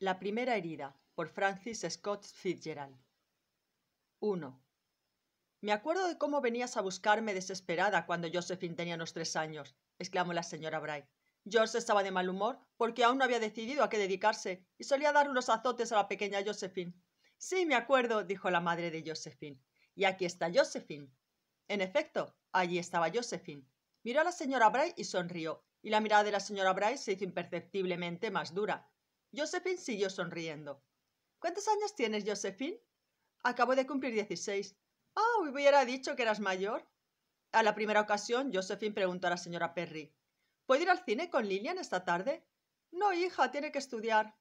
La primera herida, por Francis Scott Fitzgerald. 1. Me acuerdo de cómo venías a buscarme desesperada cuando Josephine tenía unos tres años, exclamó la señora Bright. George estaba de mal humor porque aún no había decidido a qué dedicarse y solía dar unos azotes a la pequeña Josephine. Sí, me acuerdo, dijo la madre de Josephine. Y aquí está Josephine. En efecto, allí estaba Josephine. Miró a la señora Bray y sonrió, y la mirada de la señora Bray se hizo imperceptiblemente más dura, Josephine siguió sonriendo. ¿Cuántos años tienes, Josephine? Acabo de cumplir 16. Ah, hubiera dicho que eras mayor. A la primera ocasión, Josephine preguntó a la señora Perry: ¿Puedo ir al cine con Lillian esta tarde? No, hija, tiene que estudiar.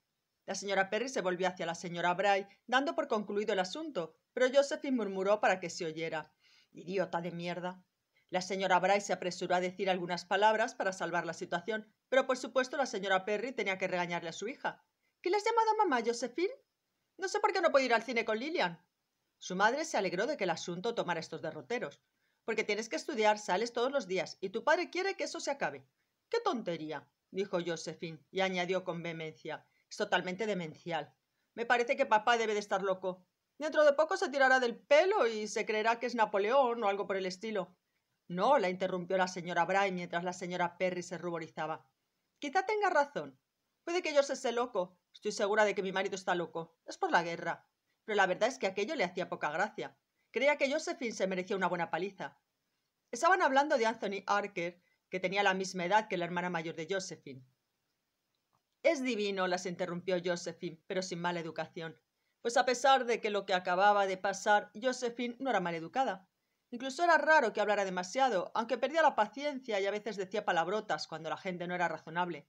La señora Perry se volvió hacia la señora Bray, dando por concluido el asunto, pero Josephine murmuró para que se oyera: Idiota de mierda. La señora Bryce se apresuró a decir algunas palabras para salvar la situación, pero por supuesto la señora Perry tenía que regañarle a su hija. ¿Qué le has llamado mamá, Josephine? No sé por qué no puedo ir al cine con Lillian. Su madre se alegró de que el asunto tomara estos derroteros. Porque tienes que estudiar, sales todos los días, y tu padre quiere que eso se acabe. ¡Qué tontería! dijo Josephine, y añadió con vehemencia. Es totalmente demencial. Me parece que papá debe de estar loco. Dentro de poco se tirará del pelo y se creerá que es Napoleón o algo por el estilo. No, la interrumpió la señora Bray mientras la señora Perry se ruborizaba. Quizá tenga razón. Puede que yo se loco. Estoy segura de que mi marido está loco. Es por la guerra. Pero la verdad es que aquello le hacía poca gracia. Creía que Josephine se merecía una buena paliza. Estaban hablando de Anthony Arker, que tenía la misma edad que la hermana mayor de Josephine. Es divino, las interrumpió Josephine, pero sin mala educación. Pues a pesar de que lo que acababa de pasar, Josephine no era maleducada. Incluso era raro que hablara demasiado, aunque perdía la paciencia y a veces decía palabrotas cuando la gente no era razonable.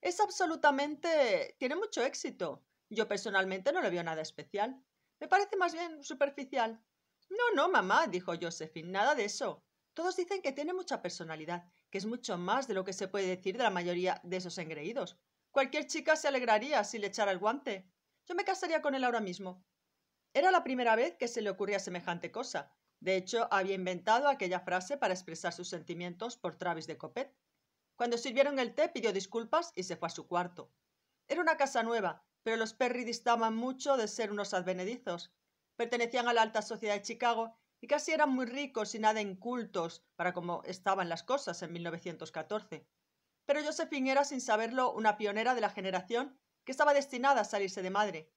Es absolutamente. tiene mucho éxito. Yo personalmente no le veo nada especial. Me parece más bien superficial. No, no, mamá, dijo Josephine, nada de eso. Todos dicen que tiene mucha personalidad, que es mucho más de lo que se puede decir de la mayoría de esos engreídos. Cualquier chica se alegraría si le echara el guante. Yo me casaría con él ahora mismo. Era la primera vez que se le ocurría semejante cosa, de hecho, había inventado aquella frase para expresar sus sentimientos por Travis de Copet. Cuando sirvieron el té, pidió disculpas y se fue a su cuarto. Era una casa nueva, pero los Perry distaban mucho de ser unos advenedizos. Pertenecían a la alta sociedad de Chicago y casi eran muy ricos y nada incultos para como estaban las cosas en 1914. Pero Josephine era, sin saberlo, una pionera de la generación que estaba destinada a salirse de madre.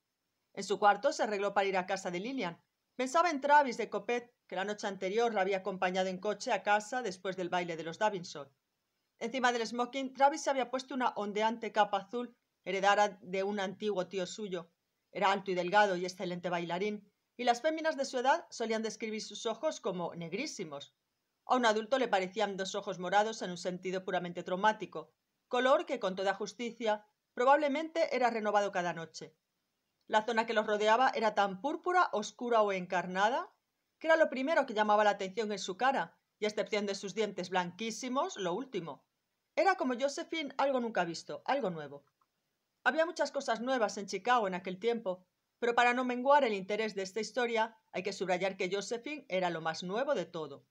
En su cuarto se arregló para ir a casa de Lillian. Pensaba en Travis de Copet que la noche anterior la había acompañado en coche a casa después del baile de los Davinson. Encima del smoking, Travis se había puesto una ondeante capa azul heredada de un antiguo tío suyo. Era alto y delgado y excelente bailarín, y las féminas de su edad solían describir sus ojos como negrísimos. A un adulto le parecían dos ojos morados en un sentido puramente traumático, color que con toda justicia probablemente era renovado cada noche. La zona que los rodeaba era tan púrpura, oscura o encarnada que era lo primero que llamaba la atención en su cara, y a excepción de sus dientes blanquísimos, lo último. Era como Josephine algo nunca visto, algo nuevo. Había muchas cosas nuevas en Chicago en aquel tiempo, pero para no menguar el interés de esta historia, hay que subrayar que Josephine era lo más nuevo de todo.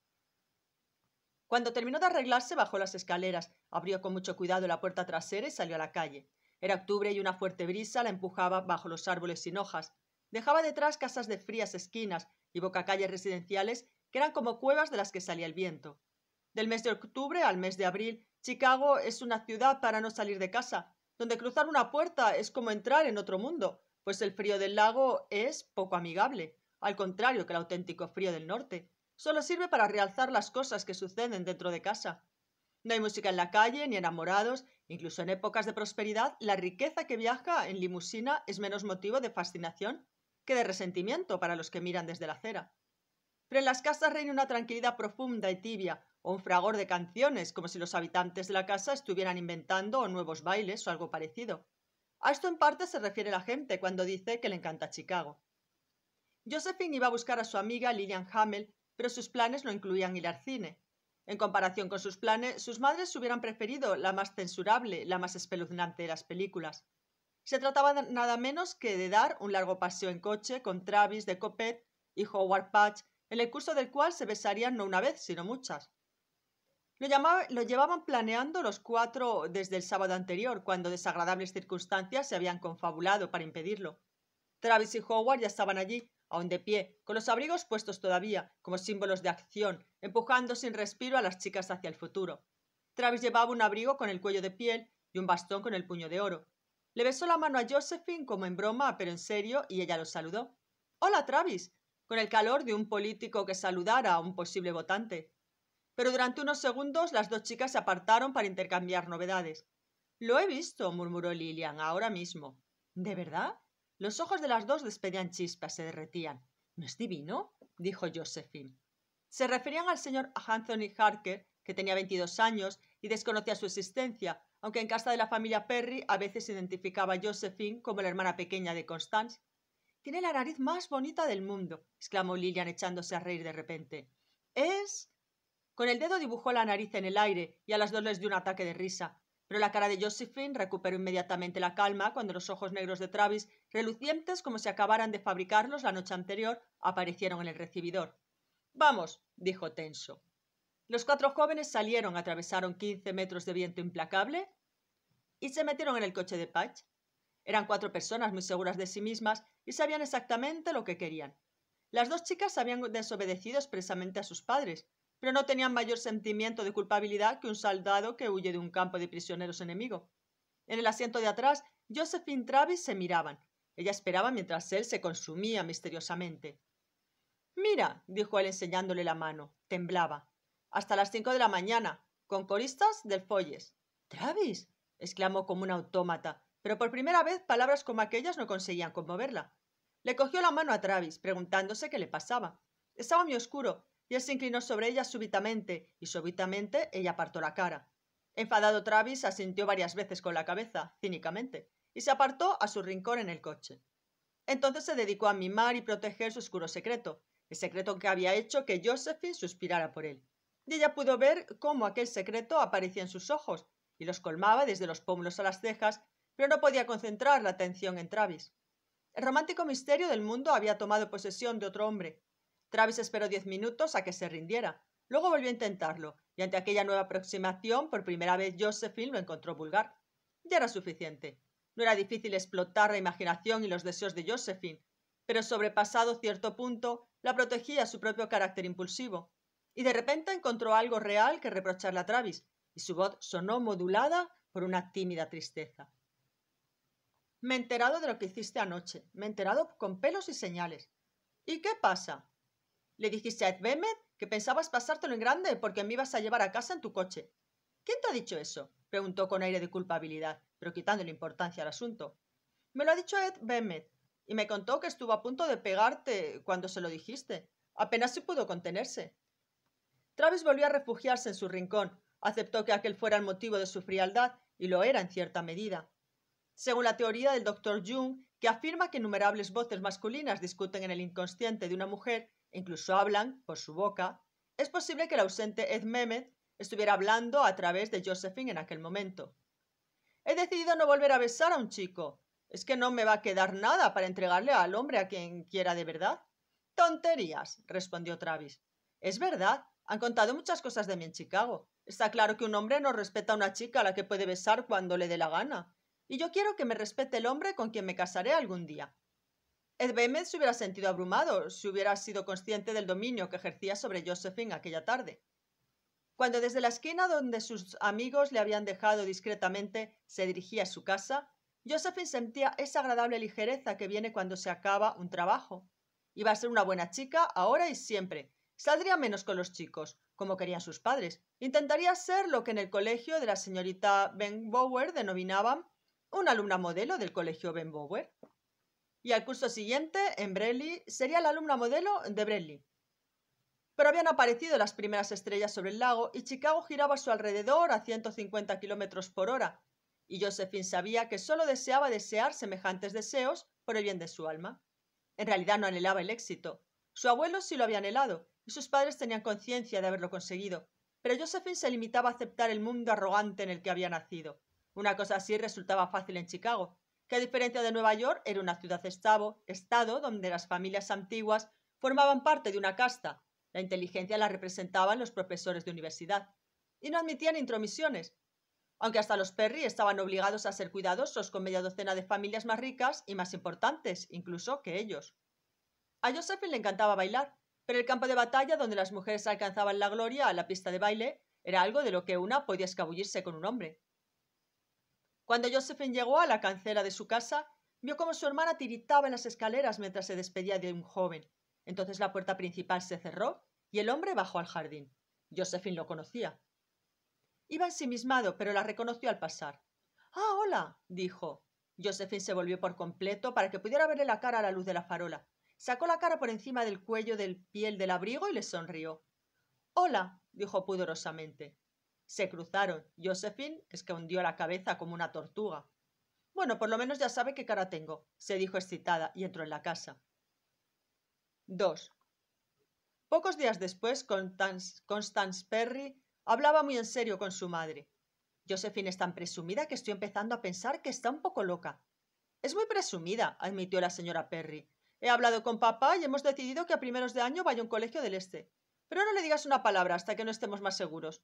Cuando terminó de arreglarse, bajó las escaleras, abrió con mucho cuidado la puerta trasera y salió a la calle. Era octubre y una fuerte brisa la empujaba bajo los árboles sin hojas. Dejaba detrás casas de frías esquinas, y bocacalles residenciales que eran como cuevas de las que salía el viento. Del mes de octubre al mes de abril, Chicago es una ciudad para no salir de casa, donde cruzar una puerta es como entrar en otro mundo, pues el frío del lago es poco amigable, al contrario que el auténtico frío del norte. Solo sirve para realzar las cosas que suceden dentro de casa. No hay música en la calle, ni enamorados, incluso en épocas de prosperidad, la riqueza que viaja en limusina es menos motivo de fascinación de resentimiento para los que miran desde la acera. Pero en las casas reina una tranquilidad profunda y tibia, o un fragor de canciones, como si los habitantes de la casa estuvieran inventando nuevos bailes o algo parecido. A esto en parte se refiere la gente cuando dice que le encanta Chicago. Josephine iba a buscar a su amiga Lillian Hamel, pero sus planes no incluían ir al cine. En comparación con sus planes, sus madres hubieran preferido la más censurable, la más espeluznante de las películas. Se trataba nada menos que de dar un largo paseo en coche con Travis de Copet y Howard Patch, en el curso del cual se besarían no una vez, sino muchas. Lo, lo llevaban planeando los cuatro desde el sábado anterior, cuando desagradables circunstancias se habían confabulado para impedirlo. Travis y Howard ya estaban allí, aún de pie, con los abrigos puestos todavía, como símbolos de acción, empujando sin respiro a las chicas hacia el futuro. Travis llevaba un abrigo con el cuello de piel y un bastón con el puño de oro, le besó la mano a Josephine como en broma, pero en serio, y ella lo saludó. Hola, Travis, con el calor de un político que saludara a un posible votante. Pero durante unos segundos las dos chicas se apartaron para intercambiar novedades. Lo he visto, murmuró Lilian, ahora mismo. ¿De verdad? Los ojos de las dos despedían chispas, se derretían. ¿No es divino? dijo Josephine. Se referían al señor Anthony Harker, que tenía 22 años y desconocía su existencia, aunque en casa de la familia Perry a veces identificaba Josephine como la hermana pequeña de Constance. Tiene la nariz más bonita del mundo, exclamó Lillian echándose a reír de repente. Es. Con el dedo dibujó la nariz en el aire y a las dos les dio un ataque de risa, pero la cara de Josephine recuperó inmediatamente la calma cuando los ojos negros de Travis, relucientes como si acabaran de fabricarlos la noche anterior, aparecieron en el recibidor. Vamos, dijo tenso. Los cuatro jóvenes salieron, atravesaron 15 metros de viento implacable y se metieron en el coche de Patch. Eran cuatro personas muy seguras de sí mismas y sabían exactamente lo que querían. Las dos chicas habían desobedecido expresamente a sus padres, pero no tenían mayor sentimiento de culpabilidad que un soldado que huye de un campo de prisioneros enemigo. En el asiento de atrás, Josephine Travis se miraban. Ella esperaba mientras él se consumía misteriosamente. Mira, dijo él enseñándole la mano. Temblaba hasta las cinco de la mañana, con coristas del Folles. Travis, exclamó como un autómata, pero por primera vez palabras como aquellas no conseguían conmoverla. Le cogió la mano a Travis, preguntándose qué le pasaba. Estaba muy oscuro, y él se inclinó sobre ella súbitamente, y súbitamente ella apartó la cara. Enfadado Travis asintió varias veces con la cabeza, cínicamente, y se apartó a su rincón en el coche. Entonces se dedicó a mimar y proteger su oscuro secreto, el secreto que había hecho que Josephine suspirara por él y ella pudo ver cómo aquel secreto aparecía en sus ojos y los colmaba desde los pómulos a las cejas, pero no podía concentrar la atención en Travis. El romántico misterio del mundo había tomado posesión de otro hombre. Travis esperó diez minutos a que se rindiera. Luego volvió a intentarlo, y ante aquella nueva aproximación, por primera vez Josephine lo encontró vulgar. Ya era suficiente. No era difícil explotar la imaginación y los deseos de Josephine, pero sobrepasado cierto punto, la protegía su propio carácter impulsivo y de repente encontró algo real que reprocharle a Travis, y su voz sonó modulada por una tímida tristeza. Me he enterado de lo que hiciste anoche, me he enterado con pelos y señales. ¿Y qué pasa? Le dijiste a Ed Bemet que pensabas pasártelo en grande porque me ibas a llevar a casa en tu coche. ¿Quién te ha dicho eso? preguntó con aire de culpabilidad, pero la importancia al asunto. Me lo ha dicho Ed Bemet, y me contó que estuvo a punto de pegarte cuando se lo dijiste. Apenas se pudo contenerse. Travis volvió a refugiarse en su rincón. Aceptó que aquel fuera el motivo de su frialdad, y lo era en cierta medida. Según la teoría del doctor Jung, que afirma que innumerables voces masculinas discuten en el inconsciente de una mujer, e incluso hablan por su boca, es posible que el ausente Ed Mehmet estuviera hablando a través de Josephine en aquel momento. He decidido no volver a besar a un chico. Es que no me va a quedar nada para entregarle al hombre a quien quiera de verdad. Tonterías, respondió Travis. Es verdad, han contado muchas cosas de mí en Chicago. Está claro que un hombre no respeta a una chica a la que puede besar cuando le dé la gana. Y yo quiero que me respete el hombre con quien me casaré algún día. Ed se hubiera sentido abrumado si hubiera sido consciente del dominio que ejercía sobre Josephine aquella tarde. Cuando desde la esquina donde sus amigos le habían dejado discretamente se dirigía a su casa, Josephine sentía esa agradable ligereza que viene cuando se acaba un trabajo. Iba a ser una buena chica ahora y siempre, Saldría menos con los chicos, como querían sus padres. Intentaría ser lo que en el colegio de la señorita Ben Bower denominaban una alumna modelo del colegio Ben Bower. Y al curso siguiente, en Brelli, sería la alumna modelo de Brelli. Pero habían aparecido las primeras estrellas sobre el lago y Chicago giraba a su alrededor a 150 kilómetros por hora. Y Josephine sabía que solo deseaba desear semejantes deseos por el bien de su alma. En realidad no anhelaba el éxito. Su abuelo sí lo había anhelado, y sus padres tenían conciencia de haberlo conseguido, pero Josephine se limitaba a aceptar el mundo arrogante en el que había nacido. Una cosa así resultaba fácil en Chicago, que a diferencia de Nueva York era una ciudad-estado estado donde las familias antiguas formaban parte de una casta, la inteligencia la representaban los profesores de universidad, y no admitían intromisiones, aunque hasta los Perry estaban obligados a ser cuidadosos con media docena de familias más ricas y más importantes, incluso que ellos. A Josephine le encantaba bailar, pero el campo de batalla donde las mujeres alcanzaban la gloria a la pista de baile era algo de lo que una podía escabullirse con un hombre. Cuando Josephine llegó a la cancela de su casa, vio cómo su hermana tiritaba en las escaleras mientras se despedía de un joven. Entonces la puerta principal se cerró y el hombre bajó al jardín. Josephine lo conocía. Iba ensimismado, pero la reconoció al pasar. Ah, hola, dijo. Josephine se volvió por completo para que pudiera verle la cara a la luz de la farola. Sacó la cara por encima del cuello del piel del abrigo y le sonrió. Hola, dijo pudorosamente. Se cruzaron. Josephine escondió la cabeza como una tortuga. Bueno, por lo menos ya sabe qué cara tengo, se dijo excitada y entró en la casa. 2. Pocos días después, Constance, Constance Perry hablaba muy en serio con su madre. Josephine es tan presumida que estoy empezando a pensar que está un poco loca. Es muy presumida, admitió la señora Perry, He hablado con papá y hemos decidido que a primeros de año vaya a un colegio del Este. Pero no le digas una palabra hasta que no estemos más seguros.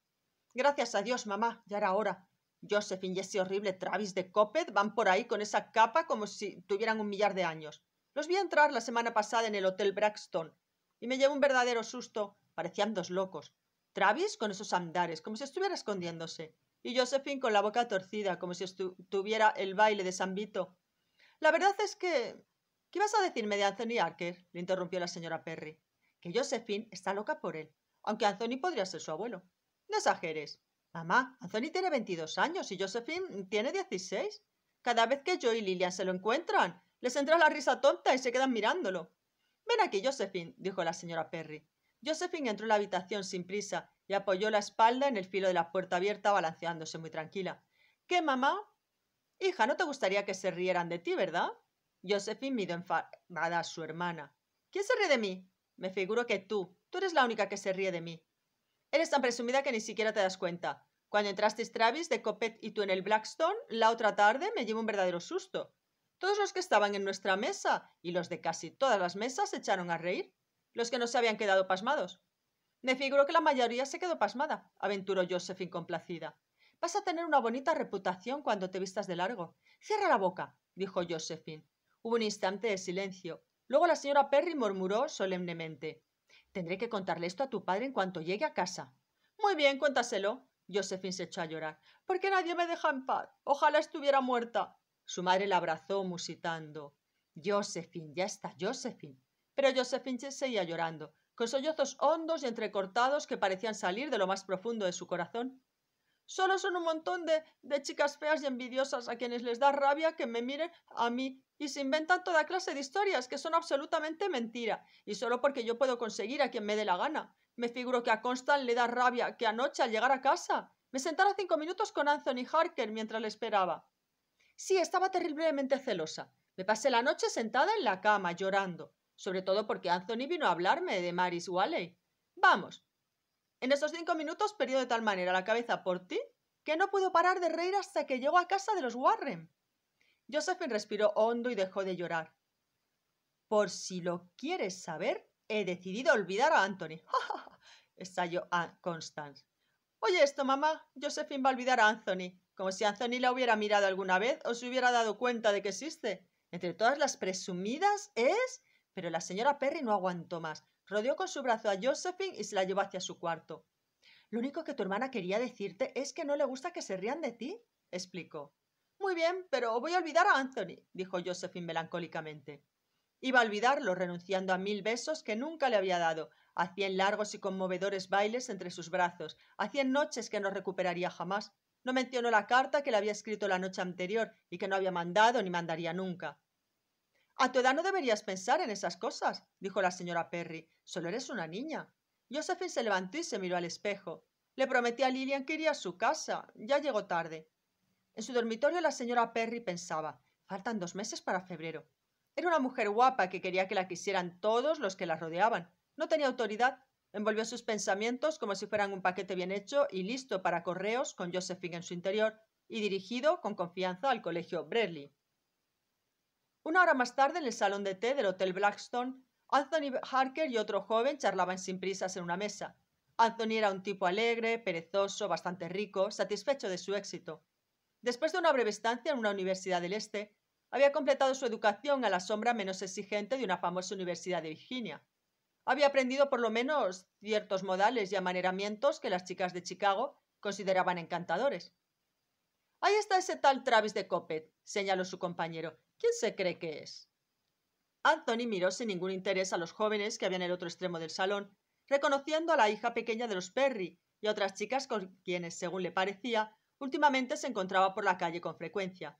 Gracias a Dios, mamá, ya era hora. Josephine y ese horrible Travis de Coppet van por ahí con esa capa como si tuvieran un millar de años. Los vi entrar la semana pasada en el Hotel Braxton y me llevó un verdadero susto. Parecían dos locos. Travis con esos andares, como si estuviera escondiéndose, y Josephine con la boca torcida, como si tuviera el baile de San Vito. La verdad es que ¿Qué vas a decirme de Anthony Arker? le interrumpió la señora Perry. Que Josephine está loca por él, aunque Anthony podría ser su abuelo. No exageres. Mamá, Anthony tiene 22 años y Josephine tiene 16. Cada vez que yo y Lilian se lo encuentran, les entra la risa tonta y se quedan mirándolo. Ven aquí, Josephine, dijo la señora Perry. Josephine entró en la habitación sin prisa y apoyó la espalda en el filo de la puerta abierta, balanceándose muy tranquila. ¿Qué, mamá? Hija, no te gustaría que se rieran de ti, ¿verdad? Josephine miró enfadada a su hermana. ¿Quién se ríe de mí? Me figuro que tú. Tú eres la única que se ríe de mí. Eres tan presumida que ni siquiera te das cuenta. Cuando entrasteis Travis de Copet y tú en el Blackstone, la otra tarde me llevo un verdadero susto. Todos los que estaban en nuestra mesa y los de casi todas las mesas se echaron a reír, los que no se habían quedado pasmados. Me figuro que la mayoría se quedó pasmada, aventuró Josephine complacida. Vas a tener una bonita reputación cuando te vistas de largo. Cierra la boca, dijo Josephine. Hubo un instante de silencio. Luego la señora Perry murmuró solemnemente. Tendré que contarle esto a tu padre en cuanto llegue a casa. Muy bien, cuéntaselo. Josephine se echó a llorar. ¿Por qué nadie me deja en paz? Ojalá estuviera muerta. Su madre la abrazó musitando. Josephine, ya está, Josephine. Pero Josephine seguía llorando, con sollozos hondos y entrecortados que parecían salir de lo más profundo de su corazón. Solo son un montón de, de chicas feas y envidiosas a quienes les da rabia que me miren a mí y se inventan toda clase de historias que son absolutamente mentira, y solo porque yo puedo conseguir a quien me dé la gana. Me figuro que a Constan le da rabia que anoche al llegar a casa me sentara cinco minutos con Anthony Harker mientras le esperaba. Sí, estaba terriblemente celosa. Me pasé la noche sentada en la cama, llorando, sobre todo porque Anthony vino a hablarme de Maris Waley. Vamos. En esos cinco minutos perdió de tal manera la cabeza por ti que no pudo parar de reír hasta que llegó a casa de los Warren. Josephine respiró hondo y dejó de llorar. Por si lo quieres saber, he decidido olvidar a Anthony. estalló a Constance. Oye esto, mamá. Josephine va a olvidar a Anthony, como si Anthony la hubiera mirado alguna vez o se hubiera dado cuenta de que existe. Entre todas las presumidas es... Pero la señora Perry no aguantó más. Rodeó con su brazo a Josephine y se la llevó hacia su cuarto. Lo único que tu hermana quería decirte es que no le gusta que se rían de ti, explicó. Muy bien, pero voy a olvidar a Anthony, dijo Josephine melancólicamente. Iba a olvidarlo, renunciando a mil besos que nunca le había dado, a cien largos y conmovedores bailes entre sus brazos, a cien noches que no recuperaría jamás. No mencionó la carta que le había escrito la noche anterior y que no había mandado ni mandaría nunca. A tu edad no deberías pensar en esas cosas, dijo la señora Perry. Solo eres una niña. Josephine se levantó y se miró al espejo. Le prometí a Lilian que iría a su casa. Ya llegó tarde. En su dormitorio la señora Perry pensaba, faltan dos meses para febrero. Era una mujer guapa que quería que la quisieran todos los que la rodeaban. No tenía autoridad. Envolvió sus pensamientos como si fueran un paquete bien hecho y listo para correos con Josephine en su interior y dirigido con confianza al colegio Bradley. Una hora más tarde, en el salón de té del Hotel Blackstone, Anthony Harker y otro joven charlaban sin prisas en una mesa. Anthony era un tipo alegre, perezoso, bastante rico, satisfecho de su éxito. Después de una breve estancia en una universidad del Este, había completado su educación a la sombra menos exigente de una famosa universidad de Virginia. Había aprendido por lo menos ciertos modales y amaneramientos que las chicas de Chicago consideraban encantadores. Ahí está ese tal Travis de Coppet, señaló su compañero. ¿Quién se cree que es? Anthony miró sin ningún interés a los jóvenes que habían en el otro extremo del salón, reconociendo a la hija pequeña de los Perry y a otras chicas con quienes, según le parecía, Últimamente se encontraba por la calle con frecuencia.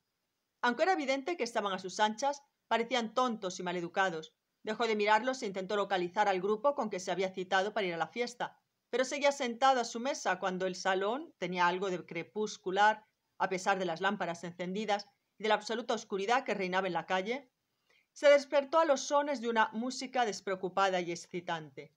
Aunque era evidente que estaban a sus anchas, parecían tontos y maleducados. Dejó de mirarlos e intentó localizar al grupo con que se había citado para ir a la fiesta, pero seguía sentado a su mesa cuando el salón tenía algo de crepuscular, a pesar de las lámparas encendidas y de la absoluta oscuridad que reinaba en la calle. Se despertó a los sones de una música despreocupada y excitante.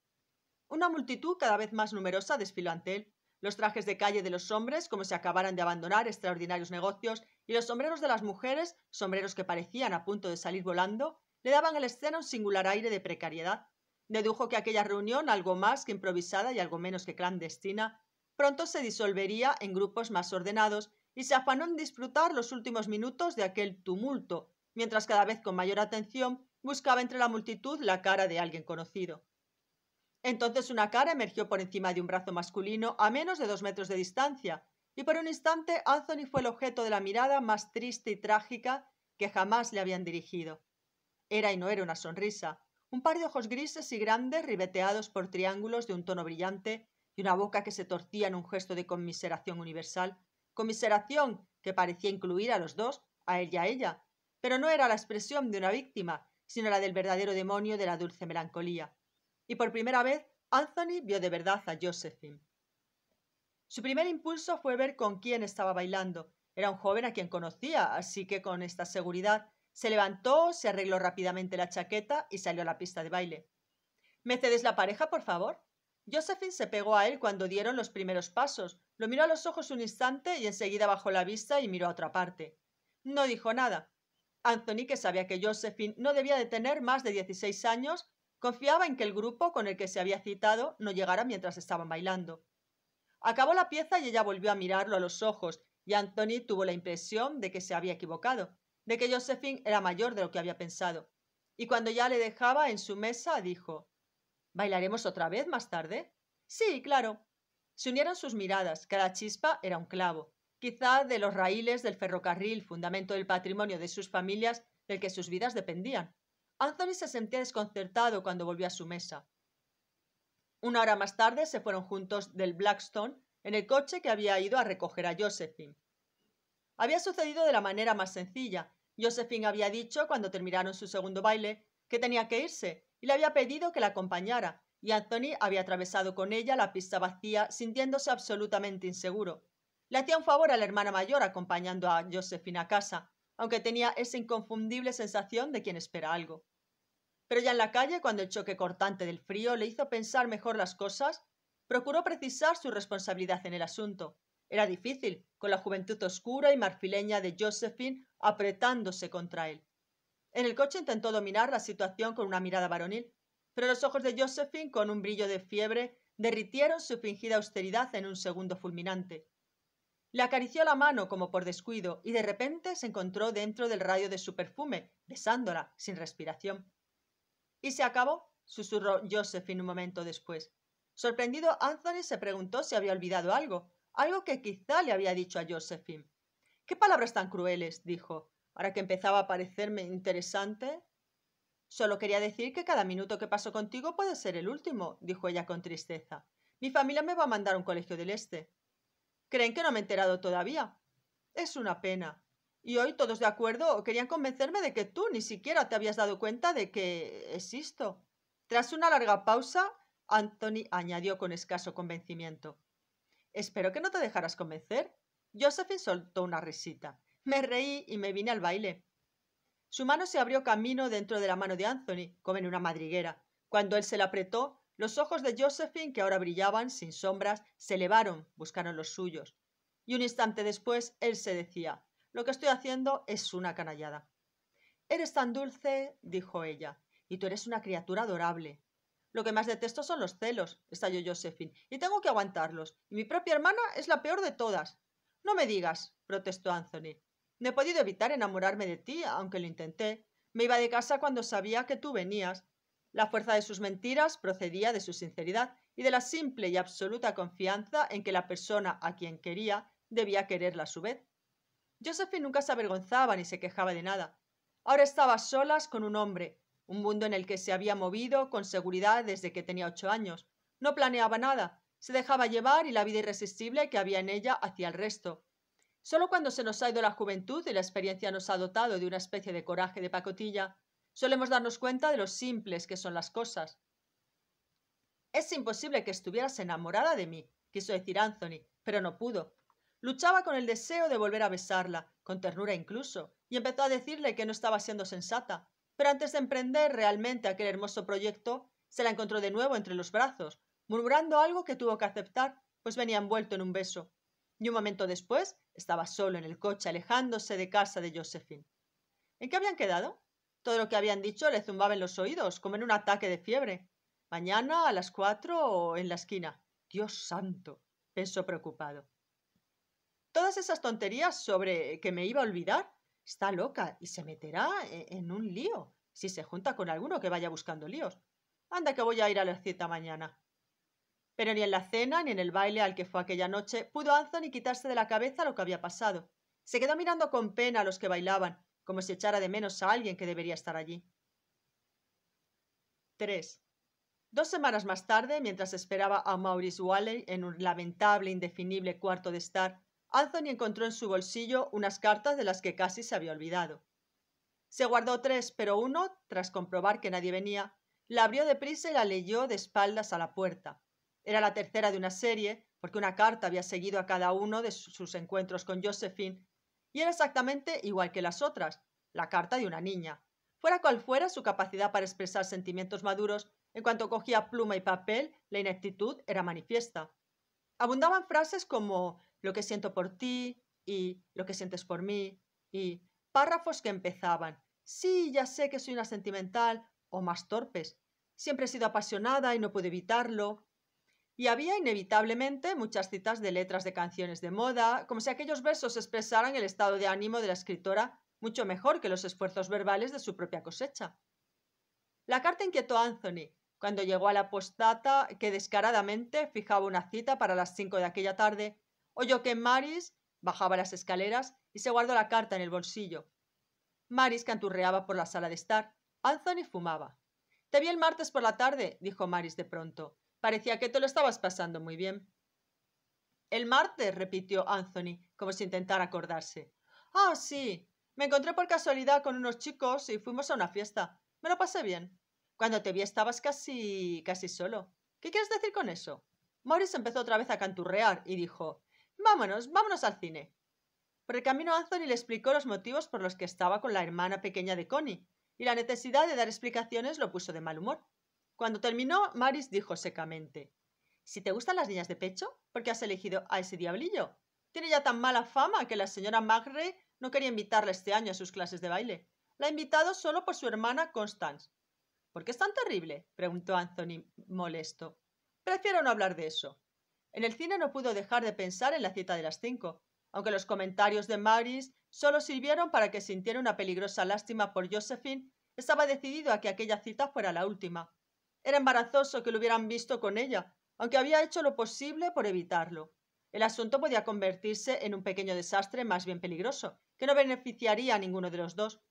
Una multitud cada vez más numerosa desfiló ante él los trajes de calle de los hombres como si acabaran de abandonar extraordinarios negocios y los sombreros de las mujeres, sombreros que parecían a punto de salir volando, le daban a la escena un singular aire de precariedad. Dedujo que aquella reunión, algo más que improvisada y algo menos que clandestina, pronto se disolvería en grupos más ordenados y se afanó en disfrutar los últimos minutos de aquel tumulto, mientras cada vez con mayor atención buscaba entre la multitud la cara de alguien conocido. Entonces una cara emergió por encima de un brazo masculino a menos de dos metros de distancia, y por un instante Anthony fue el objeto de la mirada más triste y trágica que jamás le habían dirigido. Era y no era una sonrisa, un par de ojos grises y grandes ribeteados por triángulos de un tono brillante y una boca que se torcía en un gesto de conmiseración universal, conmiseración que parecía incluir a los dos, a él y a ella, pero no era la expresión de una víctima, sino la del verdadero demonio de la dulce melancolía y por primera vez Anthony vio de verdad a Josephine. Su primer impulso fue ver con quién estaba bailando. Era un joven a quien conocía, así que con esta seguridad se levantó, se arregló rápidamente la chaqueta y salió a la pista de baile. ¿Me cedes la pareja, por favor? Josephine se pegó a él cuando dieron los primeros pasos, lo miró a los ojos un instante y enseguida bajó la vista y miró a otra parte. No dijo nada. Anthony, que sabía que Josephine no debía de tener más de 16 años, Confiaba en que el grupo con el que se había citado no llegara mientras estaban bailando. Acabó la pieza y ella volvió a mirarlo a los ojos, y Anthony tuvo la impresión de que se había equivocado, de que Josephine era mayor de lo que había pensado. Y cuando ya le dejaba en su mesa, dijo ¿Bailaremos otra vez más tarde? Sí, claro. Se unieron sus miradas, cada chispa era un clavo, quizá de los raíles del ferrocarril, fundamento del patrimonio de sus familias, del que sus vidas dependían. Anthony se sentía desconcertado cuando volvió a su mesa. Una hora más tarde se fueron juntos del Blackstone en el coche que había ido a recoger a Josephine. Había sucedido de la manera más sencilla. Josephine había dicho, cuando terminaron su segundo baile, que tenía que irse, y le había pedido que la acompañara, y Anthony había atravesado con ella la pista vacía sintiéndose absolutamente inseguro. Le hacía un favor a la hermana mayor acompañando a Josephine a casa, aunque tenía esa inconfundible sensación de quien espera algo. Pero ya en la calle, cuando el choque cortante del frío le hizo pensar mejor las cosas, procuró precisar su responsabilidad en el asunto. Era difícil, con la juventud oscura y marfileña de Josephine apretándose contra él. En el coche intentó dominar la situación con una mirada varonil, pero los ojos de Josephine, con un brillo de fiebre, derritieron su fingida austeridad en un segundo fulminante. Le acarició la mano como por descuido y de repente se encontró dentro del rayo de su perfume, besándola, sin respiración. ¿Y se acabó? susurró Josephine un momento después. Sorprendido, Anthony se preguntó si había olvidado algo, algo que quizá le había dicho a Josephine. ¿Qué palabras tan crueles? dijo. Ahora que empezaba a parecerme interesante. Solo quería decir que cada minuto que paso contigo puede ser el último, dijo ella con tristeza. Mi familia me va a mandar a un colegio del Este. Creen que no me he enterado todavía. Es una pena. Y hoy todos de acuerdo querían convencerme de que tú ni siquiera te habías dado cuenta de que existo. Tras una larga pausa, Anthony añadió con escaso convencimiento. Espero que no te dejaras convencer. Josephine soltó una risita. Me reí y me vine al baile. Su mano se abrió camino dentro de la mano de Anthony, como en una madriguera. Cuando él se la apretó, los ojos de Josephine, que ahora brillaban sin sombras, se elevaron, buscaron los suyos. Y un instante después él se decía, lo que estoy haciendo es una canallada. Eres tan dulce, dijo ella, y tú eres una criatura adorable. Lo que más detesto son los celos, estalló Josephine, y tengo que aguantarlos, y mi propia hermana es la peor de todas. No me digas, protestó Anthony. No he podido evitar enamorarme de ti, aunque lo intenté. Me iba de casa cuando sabía que tú venías, la fuerza de sus mentiras procedía de su sinceridad y de la simple y absoluta confianza en que la persona a quien quería debía quererla a su vez. Josephine nunca se avergonzaba ni se quejaba de nada. Ahora estaba a solas con un hombre, un mundo en el que se había movido con seguridad desde que tenía ocho años. No planeaba nada, se dejaba llevar y la vida irresistible que había en ella hacía el resto. Solo cuando se nos ha ido la juventud y la experiencia nos ha dotado de una especie de coraje de pacotilla, solemos darnos cuenta de lo simples que son las cosas. Es imposible que estuvieras enamorada de mí, quiso decir Anthony, pero no pudo. Luchaba con el deseo de volver a besarla, con ternura incluso, y empezó a decirle que no estaba siendo sensata. Pero antes de emprender realmente aquel hermoso proyecto, se la encontró de nuevo entre los brazos, murmurando algo que tuvo que aceptar, pues venía envuelto en un beso. Y un momento después estaba solo en el coche alejándose de casa de Josephine. ¿En qué habían quedado? Todo lo que habían dicho le zumbaba en los oídos, como en un ataque de fiebre. Mañana a las cuatro o en la esquina. Dios santo, pensó preocupado. Todas esas tonterías sobre que me iba a olvidar. Está loca y se meterá e-, en un lío si se junta con alguno que vaya buscando líos. Anda que voy a ir a la cita mañana. Pero ni en la cena ni en el baile al que fue aquella noche pudo Anthony quitarse de la cabeza lo que había pasado. Se quedó mirando con pena a los que bailaban, como si echara de menos a alguien que debería estar allí. 3. Dos semanas más tarde, mientras esperaba a Maurice Waley en un lamentable, indefinible cuarto de estar, Anthony encontró en su bolsillo unas cartas de las que casi se había olvidado. Se guardó tres, pero uno, tras comprobar que nadie venía, la abrió deprisa y la leyó de espaldas a la puerta. Era la tercera de una serie, porque una carta había seguido a cada uno de sus encuentros con Josephine y era exactamente igual que las otras, la carta de una niña. Fuera cual fuera su capacidad para expresar sentimientos maduros, en cuanto cogía pluma y papel, la ineptitud era manifiesta. Abundaban frases como lo que siento por ti y lo que sientes por mí y párrafos que empezaban sí, ya sé que soy una sentimental o más torpes. Siempre he sido apasionada y no puedo evitarlo y había inevitablemente muchas citas de letras de canciones de moda, como si aquellos versos expresaran el estado de ánimo de la escritora mucho mejor que los esfuerzos verbales de su propia cosecha. La carta inquietó a Anthony cuando llegó a la postata que descaradamente fijaba una cita para las cinco de aquella tarde. Oyó que Maris bajaba las escaleras y se guardó la carta en el bolsillo. Maris canturreaba por la sala de estar. Anthony fumaba. Te vi el martes por la tarde, dijo Maris de pronto. Parecía que te lo estabas pasando muy bien. El martes, repitió Anthony, como si intentara acordarse. Ah, sí. Me encontré por casualidad con unos chicos y fuimos a una fiesta. Me lo pasé bien. Cuando te vi estabas casi. casi solo. ¿Qué quieres decir con eso? Morris empezó otra vez a canturrear y dijo Vámonos, vámonos al cine. Por el camino Anthony le explicó los motivos por los que estaba con la hermana pequeña de Connie, y la necesidad de dar explicaciones lo puso de mal humor. Cuando terminó, Maris dijo secamente, Si te gustan las niñas de pecho, ¿por qué has elegido a ese diablillo? Tiene ya tan mala fama que la señora Magre no quería invitarla este año a sus clases de baile. La ha invitado solo por su hermana Constance. ¿Por qué es tan terrible? preguntó Anthony molesto. Prefiero no hablar de eso. En el cine no pudo dejar de pensar en la cita de las cinco, aunque los comentarios de Maris solo sirvieron para que sintiera una peligrosa lástima por Josephine, estaba decidido a que aquella cita fuera la última. Era embarazoso que lo hubieran visto con ella, aunque había hecho lo posible por evitarlo. El asunto podía convertirse en un pequeño desastre más bien peligroso, que no beneficiaría a ninguno de los dos.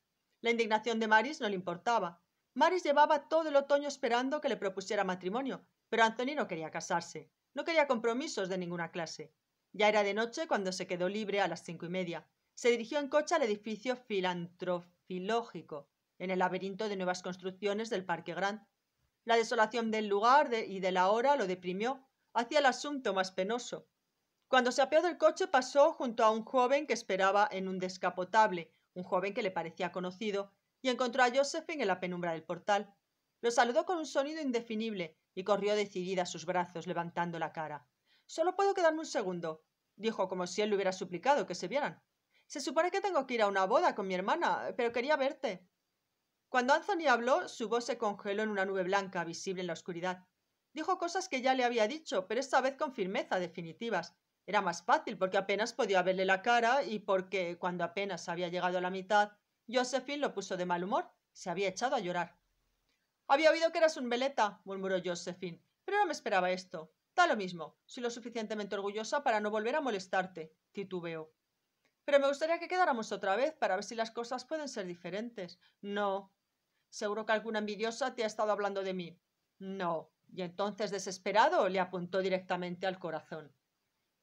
La indignación de Maris no le importaba. Maris llevaba todo el otoño esperando que le propusiera matrimonio, pero Anthony no quería casarse. No quería compromisos de ninguna clase. Ya era de noche cuando se quedó libre a las cinco y media. Se dirigió en coche al edificio filantrofilógico, en el laberinto de nuevas construcciones del Parque Grand, la desolación del lugar y de la hora lo deprimió, hacía el asunto más penoso. Cuando se apeó del coche pasó junto a un joven que esperaba en un descapotable, un joven que le parecía conocido, y encontró a Josephine en la penumbra del portal. Lo saludó con un sonido indefinible y corrió decidida a sus brazos, levantando la cara. Solo puedo quedarme un segundo, dijo como si él le hubiera suplicado que se vieran. Se supone que tengo que ir a una boda con mi hermana, pero quería verte. Cuando Anthony habló, su voz se congeló en una nube blanca visible en la oscuridad. Dijo cosas que ya le había dicho, pero esta vez con firmeza definitivas. Era más fácil porque apenas podía verle la cara y porque, cuando apenas había llegado a la mitad, Josephine lo puso de mal humor. Se había echado a llorar. Había oído que eras un veleta, murmuró Josephine, pero no me esperaba esto. Da lo mismo, soy lo suficientemente orgullosa para no volver a molestarte, titubeó. Pero me gustaría que quedáramos otra vez para ver si las cosas pueden ser diferentes. No, Seguro que alguna envidiosa te ha estado hablando de mí. No. Y entonces, desesperado, le apuntó directamente al corazón.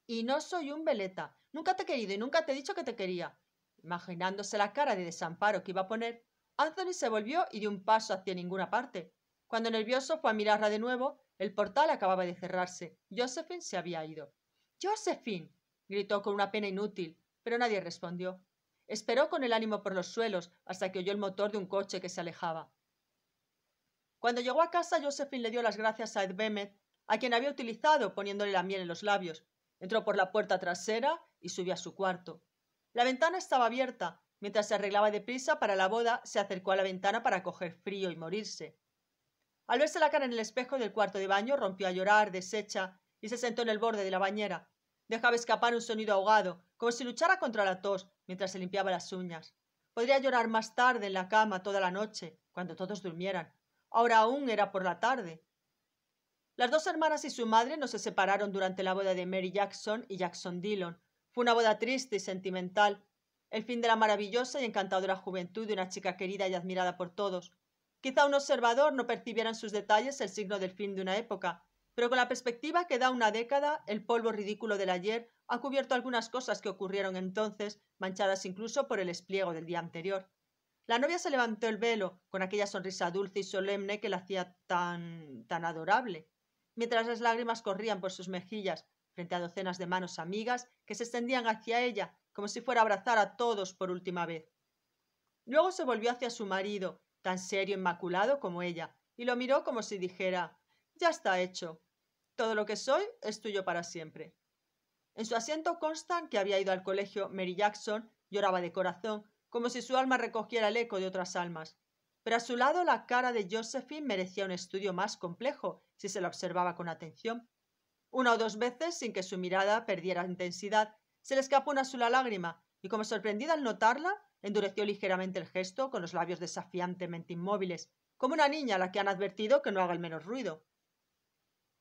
Y no soy un veleta. Nunca te he querido y nunca te he dicho que te quería. Imaginándose la cara de desamparo que iba a poner, Anthony se volvió y dio un paso hacia ninguna parte. Cuando nervioso fue a mirarla de nuevo, el portal acababa de cerrarse. Josephine se había ido. Josephine. gritó con una pena inútil, pero nadie respondió. Esperó con el ánimo por los suelos hasta que oyó el motor de un coche que se alejaba. Cuando llegó a casa, Josephine le dio las gracias a Ed a quien había utilizado poniéndole la miel en los labios. Entró por la puerta trasera y subió a su cuarto. La ventana estaba abierta. Mientras se arreglaba deprisa para la boda, se acercó a la ventana para coger frío y morirse. Al verse la cara en el espejo del cuarto de baño, rompió a llorar, deshecha, y se sentó en el borde de la bañera. Dejaba escapar un sonido ahogado, como si luchara contra la tos, mientras se limpiaba las uñas. Podría llorar más tarde en la cama toda la noche, cuando todos durmieran. Ahora aún era por la tarde. Las dos hermanas y su madre no se separaron durante la boda de Mary Jackson y Jackson Dillon. Fue una boda triste y sentimental, el fin de la maravillosa y encantadora juventud de una chica querida y admirada por todos. Quizá un observador no percibiera en sus detalles el signo del fin de una época, pero con la perspectiva que da una década, el polvo ridículo del ayer ha cubierto algunas cosas que ocurrieron entonces, manchadas incluso por el espliego del día anterior. La novia se levantó el velo, con aquella sonrisa dulce y solemne que la hacía tan. tan adorable, mientras las lágrimas corrían por sus mejillas, frente a docenas de manos amigas que se extendían hacia ella, como si fuera a abrazar a todos por última vez. Luego se volvió hacia su marido, tan serio e inmaculado como ella, y lo miró como si dijera Ya está hecho. Todo lo que soy es tuyo para siempre. En su asiento constan que había ido al colegio Mary Jackson, lloraba de corazón, como si su alma recogiera el eco de otras almas. Pero a su lado la cara de Josephine merecía un estudio más complejo si se la observaba con atención. Una o dos veces, sin que su mirada perdiera intensidad, se le escapó una sola lágrima, y como sorprendida al notarla, endureció ligeramente el gesto con los labios desafiantemente inmóviles, como una niña a la que han advertido que no haga el menos ruido.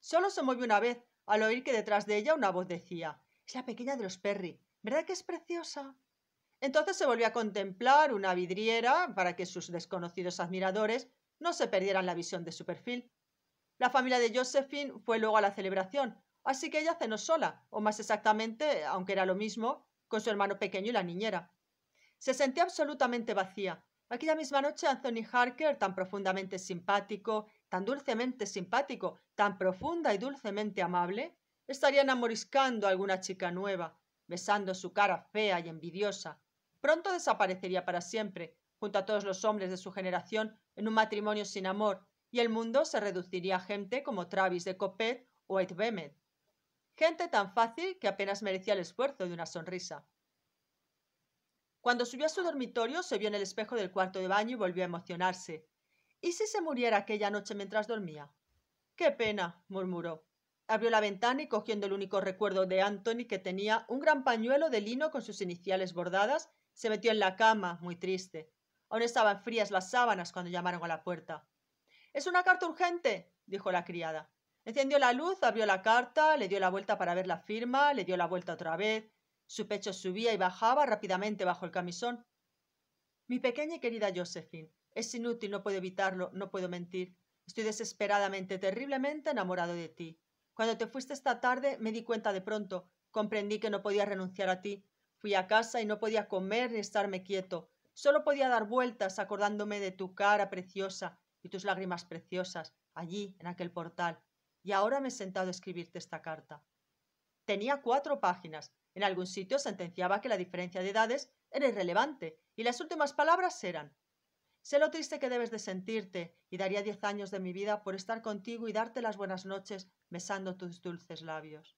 Solo se movió una vez, al oír que detrás de ella una voz decía Es la pequeña de los Perry. ¿Verdad que es preciosa? Entonces se volvió a contemplar una vidriera para que sus desconocidos admiradores no se perdieran la visión de su perfil. La familia de Josephine fue luego a la celebración, así que ella cenó sola, o más exactamente, aunque era lo mismo, con su hermano pequeño y la niñera. Se sentía absolutamente vacía. Aquella misma noche Anthony Harker, tan profundamente simpático tan dulcemente simpático, tan profunda y dulcemente amable, estaría enamoriscando a alguna chica nueva, besando su cara fea y envidiosa. Pronto desaparecería para siempre, junto a todos los hombres de su generación, en un matrimonio sin amor, y el mundo se reduciría a gente como Travis de Copet o Ed Bemet. Gente tan fácil que apenas merecía el esfuerzo de una sonrisa. Cuando subió a su dormitorio, se vio en el espejo del cuarto de baño y volvió a emocionarse. ¿Y si se muriera aquella noche mientras dormía? Qué pena, murmuró. Abrió la ventana y cogiendo el único recuerdo de Anthony que tenía, un gran pañuelo de lino con sus iniciales bordadas, se metió en la cama, muy triste. Aún estaban frías las sábanas cuando llamaron a la puerta. Es una carta urgente, dijo la criada. Encendió la luz, abrió la carta, le dio la vuelta para ver la firma, le dio la vuelta otra vez. Su pecho subía y bajaba rápidamente bajo el camisón. Mi pequeña y querida Josephine, es inútil, no puedo evitarlo, no puedo mentir. Estoy desesperadamente, terriblemente enamorado de ti. Cuando te fuiste esta tarde me di cuenta de pronto, comprendí que no podía renunciar a ti. Fui a casa y no podía comer ni estarme quieto. Solo podía dar vueltas acordándome de tu cara preciosa y tus lágrimas preciosas, allí, en aquel portal. Y ahora me he sentado a escribirte esta carta. Tenía cuatro páginas. En algún sitio sentenciaba que la diferencia de edades era irrelevante, y las últimas palabras eran Sé lo triste que debes de sentirte, y daría diez años de mi vida por estar contigo y darte las buenas noches besando tus dulces labios.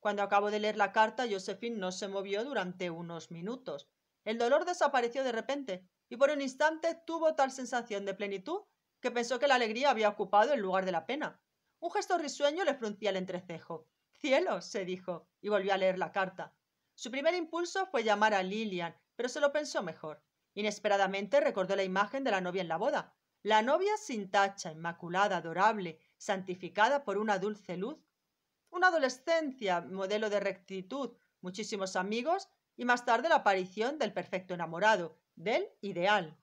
Cuando acabó de leer la carta, Josephine no se movió durante unos minutos. El dolor desapareció de repente, y por un instante tuvo tal sensación de plenitud que pensó que la alegría había ocupado el lugar de la pena. Un gesto risueño le fruncía el entrecejo. Cielo, se dijo, y volvió a leer la carta. Su primer impulso fue llamar a Lilian, pero se lo pensó mejor. Inesperadamente recordó la imagen de la novia en la boda. La novia sin tacha, inmaculada, adorable, santificada por una dulce luz. Una adolescencia, modelo de rectitud, muchísimos amigos y más tarde la aparición del perfecto enamorado, del ideal.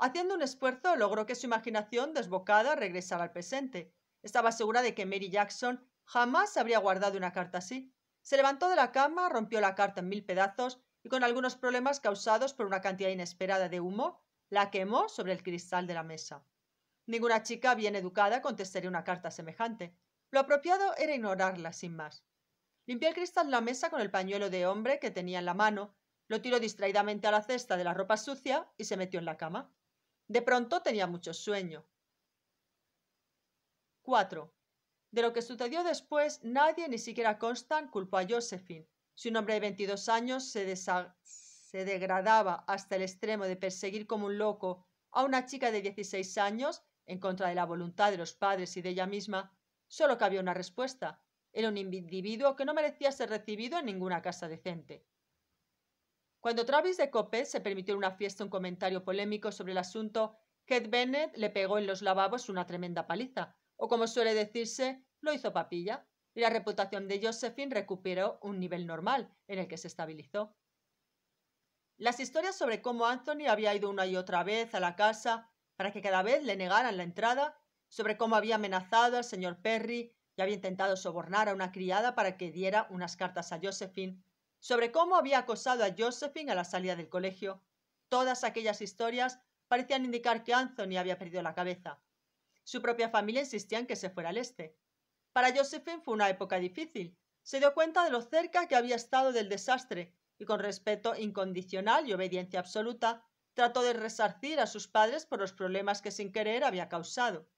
Haciendo un esfuerzo, logró que su imaginación desbocada regresara al presente. Estaba segura de que Mary Jackson jamás habría guardado una carta así. Se levantó de la cama, rompió la carta en mil pedazos y con algunos problemas causados por una cantidad inesperada de humo, la quemó sobre el cristal de la mesa. Ninguna chica bien educada contestaría una carta semejante. Lo apropiado era ignorarla sin más. Limpió el cristal de la mesa con el pañuelo de hombre que tenía en la mano, lo tiró distraídamente a la cesta de la ropa sucia y se metió en la cama. De pronto tenía mucho sueño. 4. De lo que sucedió después, nadie, ni siquiera Constant, culpó a Josephine. Si un hombre de 22 años se, degradaba hasta el extremo de perseguir como un loco a una chica de 16 años, en contra de la voluntad de los padres y de ella misma, solo cabía una respuesta. Era un individuo que no merecía ser recibido en ninguna casa decente. Cuando Travis de Cope se permitió en una fiesta un comentario polémico sobre el asunto, Keith Bennett le pegó en los lavabos una tremenda paliza, o como suele decirse, lo hizo papilla y la reputación de Josephine recuperó un nivel normal en el que se estabilizó. Las historias sobre cómo Anthony había ido una y otra vez a la casa para que cada vez le negaran la entrada, sobre cómo había amenazado al señor Perry y había intentado sobornar a una criada para que diera unas cartas a Josephine, sobre cómo había acosado a Josephine a la salida del colegio. Todas aquellas historias parecían indicar que Anthony había perdido la cabeza. Su propia familia insistía en que se fuera al este, para Josephine fue una época difícil. Se dio cuenta de lo cerca que había estado del desastre y con respeto incondicional y obediencia absoluta, trató de resarcir a sus padres por los problemas que sin querer había causado.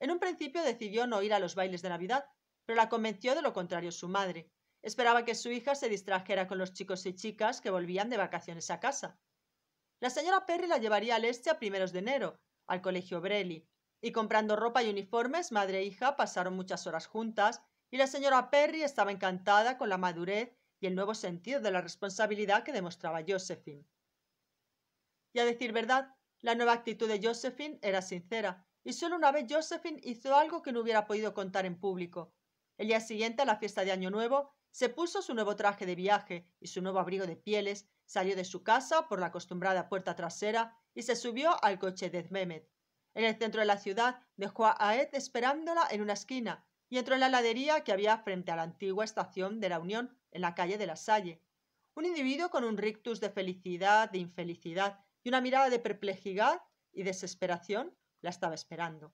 En un principio decidió no ir a los bailes de Navidad, pero la convenció de lo contrario su madre. Esperaba que su hija se distrajera con los chicos y chicas que volvían de vacaciones a casa. La señora Perry la llevaría al este a primeros de enero, al colegio Brelli, y comprando ropa y uniformes, madre e hija pasaron muchas horas juntas y la señora Perry estaba encantada con la madurez y el nuevo sentido de la responsabilidad que demostraba Josephine. Y a decir verdad, la nueva actitud de Josephine era sincera, y solo una vez Josephine hizo algo que no hubiera podido contar en público. El día siguiente, a la fiesta de Año Nuevo, se puso su nuevo traje de viaje y su nuevo abrigo de pieles, salió de su casa por la acostumbrada puerta trasera y se subió al coche de Mehmet. En el centro de la ciudad dejó a Ed esperándola en una esquina y entró en la heladería que había frente a la antigua estación de la Unión, en la calle de la Salle. Un individuo con un rictus de felicidad, de infelicidad y una mirada de perplejidad y desesperación la estaba esperando.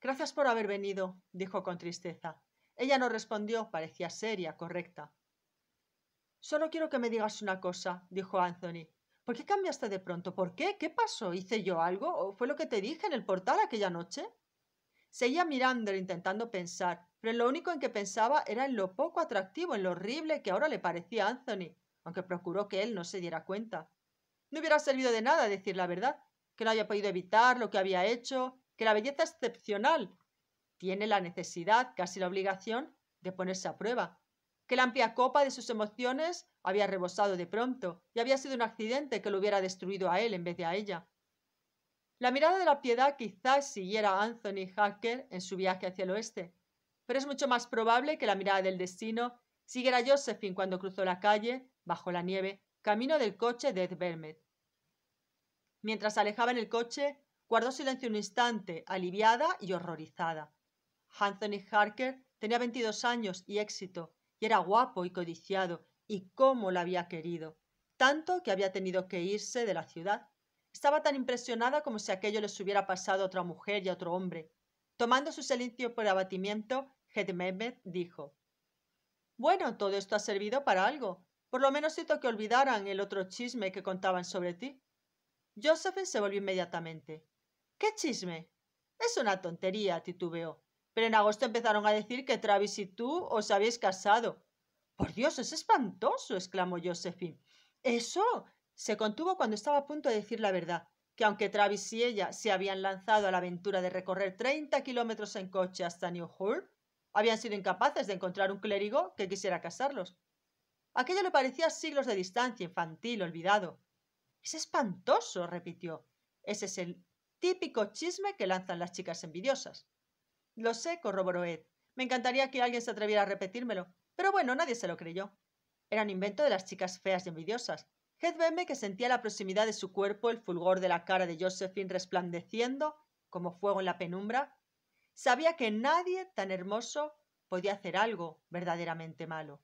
Gracias por haber venido, dijo con tristeza. Ella no respondió, parecía seria, correcta. Solo quiero que me digas una cosa, dijo Anthony. ¿Por qué cambiaste de pronto? ¿Por qué? ¿Qué pasó? ¿Hice yo algo? ¿O fue lo que te dije en el portal aquella noche? Seguía mirándolo intentando pensar, pero lo único en que pensaba era en lo poco atractivo, en lo horrible que ahora le parecía Anthony, aunque procuró que él no se diera cuenta. No hubiera servido de nada decir la verdad, que no había podido evitar lo que había hecho, que la belleza excepcional tiene la necesidad, casi la obligación, de ponerse a prueba, que la amplia copa de sus emociones había rebosado de pronto y había sido un accidente que lo hubiera destruido a él en vez de a ella. La mirada de la piedad quizás siguiera a Anthony Harker en su viaje hacia el oeste, pero es mucho más probable que la mirada del destino siguiera a Josephine cuando cruzó la calle, bajo la nieve, camino del coche de Ed Bermet. Mientras alejaba en el coche, guardó silencio un instante, aliviada y horrorizada. Anthony Harker tenía 22 años y éxito, era guapo y codiciado, y cómo la había querido, tanto que había tenido que irse de la ciudad. Estaba tan impresionada como si aquello les hubiera pasado a otra mujer y a otro hombre. Tomando su silencio por abatimiento, mehmet dijo Bueno, todo esto ha servido para algo. Por lo menos hizo que olvidaran el otro chisme que contaban sobre ti. Joseph se volvió inmediatamente. ¿Qué chisme? Es una tontería, titubeó. Pero en agosto empezaron a decir que Travis y tú os habéis casado. Por Dios, es espantoso, exclamó Josephine. Eso. se contuvo cuando estaba a punto de decir la verdad, que aunque Travis y ella se habían lanzado a la aventura de recorrer 30 kilómetros en coche hasta New Hall, habían sido incapaces de encontrar un clérigo que quisiera casarlos. Aquello le parecía siglos de distancia, infantil, olvidado. Es espantoso, repitió. Ese es el típico chisme que lanzan las chicas envidiosas. Lo sé, corroboró Ed. Me encantaría que alguien se atreviera a repetírmelo. Pero bueno, nadie se lo creyó. Era un invento de las chicas feas y envidiosas. Head que sentía la proximidad de su cuerpo, el fulgor de la cara de Josephine resplandeciendo como fuego en la penumbra. Sabía que nadie tan hermoso podía hacer algo verdaderamente malo.